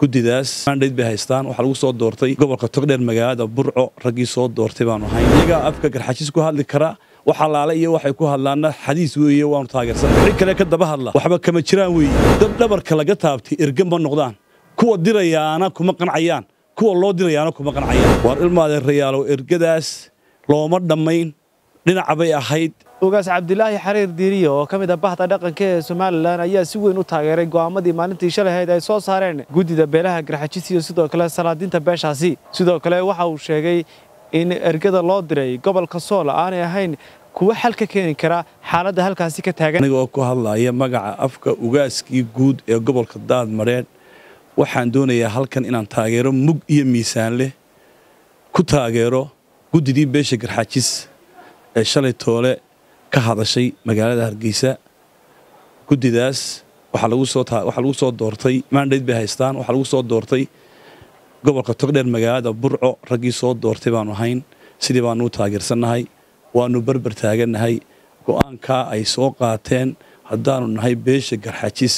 guddidaas mandhayd bay haystaan waxaa lagu soo doortay gobolka togdheer magaalada burco raggii soo doortay baanu ahayn iyagaa afka garxajis ku hadli kara wax alaale iyo waxay ku hadlaanna xadiis weeye waanu taageersan wixii kale ka daba hadla waxba kama jiraan weeye dad dhabarka laga taabtay erge ma noqdaan kuwa dirayaana kuma qancayaan kuwa loo dirayaana kuma qancayaan waar ilmaadee rayaalow ergadaas looma dhammayn dhinaca bay ahayd ugaas cabdilaahi xariir diiriyo oo ka mid ah bahda dhaqanka ee somalilan ayaa si weyn u taageeray go'aamadii maalintii shalahayd ay soo saareen guddida beelaha garxajis iyo sidoo kale salaadiinta beeshaasi sidoo kale waxa uu sheegay in ergada loo diray gobolka sool aanay ahayn kuwa xal ka keeni kara xaaladda halkaasi ka taagan aniga oo ku hadlaaya magaca afka ugaaskii guud ee gobolka daad mareen waxaan doonayaa halkan inaan taageero mug iyo miisaan leh ku taageero guddidii beesha garxajis ee shalay toole ka hadashay magaalada hargeysa guddidaas waxaa lagu soo doortay mandhate bay haystaan waxaa lagu soo doortay gobolka togdheer magaalada burco raggii soo doortay baanu ahayn sidii baanuu taageersannahay waannu barbar taagannahay go go'aankaa ay soo qaateen haddaannu nahay beesha garxajis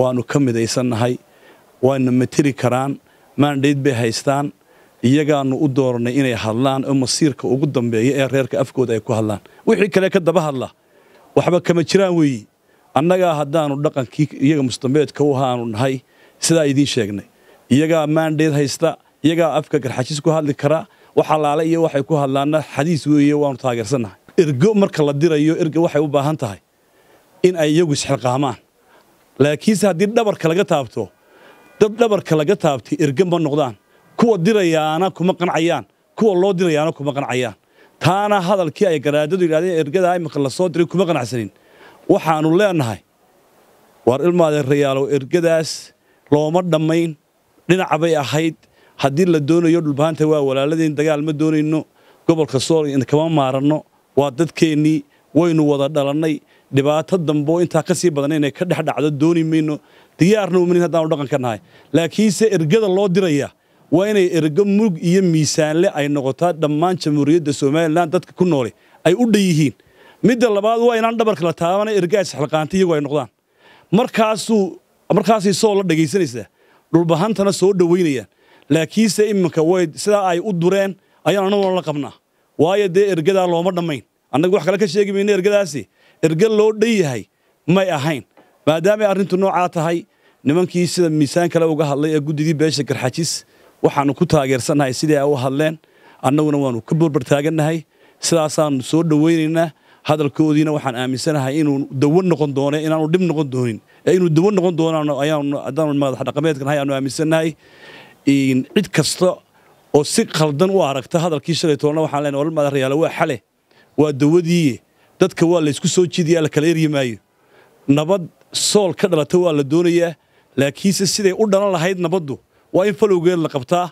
waannu ka midaysannahay waana mateli karaan mandhate bay haystaan iyagaanu u dooranay inay hadlaan oo masiirka ugu dambeeya ee reerka afkooda ay ku hadlaan wixii kale ka daba hadla waxba kama jiraan weeyi annagaa haddaanu dhaqankii iyaga mustambeedka u ahaanu nahay sidaa idiin sheegnay iyagaa maandheed haysta iyagaa afka garxajis ku hadli kara waxalaale iyo waxay ku hadlaanna xadiis weeye waanu taageersannahay ergo marka la dirayo erga waxay u baahan tahay in ay iyagu isxilqaamaan laakiinse haddii dhabarka laga taabto dad dhabarka laga taabtay erge ma noqdaan kuwa dirayaana kuma qancayaan kuwa loo dirayaana kuma qancayaan taana hadalkii ay garaadadu yidhahdeen ergadaa iminka la soo diray kuma qanacsanin waxaannu leennahay waar ilmaadeerayaalow ergadaas looma dhammayn dhinaca bay ahayd haddii la doonayo dhulbaanta waa walaaladeen dagaal ma doonayno gobolka sool kama maaranno waa dadkeennii waynu wada dhalannay dhibaato dambo intaa ka sii badan inay ka dhex dhacdo dooni mayno diyaarna uminin haddaanu dhaqan nahay laakiinse ergada loo diraya waa inay ergo mug iyo miisaanle ay noqotaa dhammaan jamhuuriyadda somalilan dadka ku noole ay u dhan yihiin midda labaad waa inaan dhabarka la taabana ergaas xilqaanta iyagu ay noqdaan markaasuu markaasay soo la dhagaysanaysaa dhulbahantana soo dhowaynayaan laakiinse iminka way sidaa ay u dureen ayaan annaguna la qabnaa waayo dee ergadaa looma dhammayn annagu wax kale ka sheegi mayne ergadaasi erga loo dhan yahay may ahayn maadaamay arrintu noocaa tahay nimankii sida miisaan kale uga hadlay ee guddidii beesha garxajis waxaanu ku taageersannahay sidai ay u hadleen annaguna waanu ka borbar taagannahay sidaasaannu soo dhowaynaynaa hadalkoodiina waxaan aaminsanahay inuu dawo noqon doone inaanu dhib noqon doonin inuu dawo noqon doonaano ayaanu haddaanu madax dhaqameedkan hay aanu aaminsannahay cid kasta oo si khaldan u aragta hadalkii shalay tobanna waxaan leenahay oran madaxyaale waa xale waa dawadiiye dadka waa laysku soo jidiyaa la kala eryi maayo nabad sool ka dhalata waa la doonayaa laakiinse siday u dhalan lahayd nabaddu waa in falowgeed la qabtaa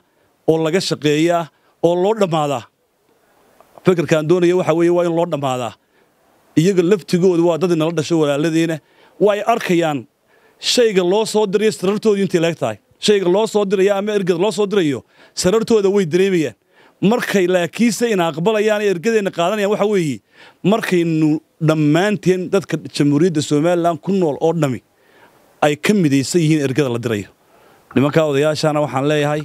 oo laga shaqeeyaa oo loo dhammaadaa fikirkaan doonaya waxa weeye waa in loo dhammaadaa iyaga laftigooda waa dadii nala dhasho walaaladiina waay arkayaan shayga loo soo dirayo sarartoodu intay laeg tahay shayga loo soo diraya ama ergada loo soo dirayo sarartooda way dareemayaan markay laakiinse ina aqbalayaan ee ergadeenna qaadanayaan waxa weeye markaynu dhammaanteen dadka jamhuuriyadda somalilan ku nool oo dhammi ay ka midaysan yihiin ergada la dirayo nimankaa odayaashaana waxaan leeyahay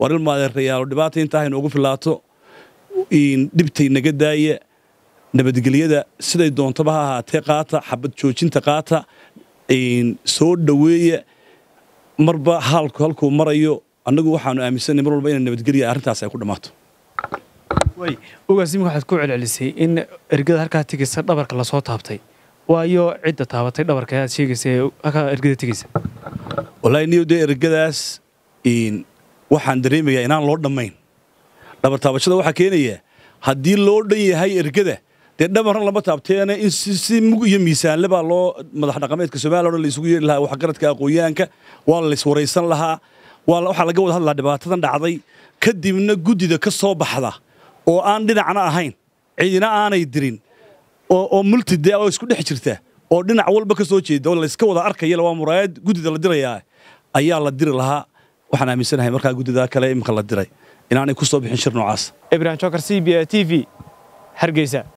war ilmu adeerayaalo dhibaata intaahayna ugu filaato dhibtay naga daaya nabadgelyada siday doontaba ha ahaatee qaata xabad joojinta qaata soo dhaweeya marba halkuu marayo annagu waxaanu aaminsanay mar walba ina nabadgelya arrintaas ay ku dhammaato ogaasimika waxaad ku celcelisay in ergada halkaa tegeysa dhabarka lasoo taabtay waayo cidda taabatay dhabarka ayaad sheegaysa halkaa ergada tegeysa walaainiyoda ergadaas waxaan dareemayaa inaan loo dhammayn dhabartaabashada waxaa keenaya haddii loo dhan yahay ergada dee dhabarran lama taabteena in si mug iyo miisaanle baa loo madax dhaqameedka o dhan laysugu yeedhi lahaa waxgaradka aqoonyahanka waa la iswaraysan lahaa waxaa laga wada hadlaa dhibaatadan dhacday kadibna guddida ka soo baxda oo aan dhinacna ahayn cidina aanay dirin oo multide oo isku dhex jirta oo dhinac walba ka soo jeeda oo layska wada arkaya waa muraayad guddida la dirayaa ayaa la diri lahaa waxaan aaminsanahay markaa guddida kale imika la diray inaanay ku soo bixin shir noocaas ibrahim jokar c b a t v hargeysa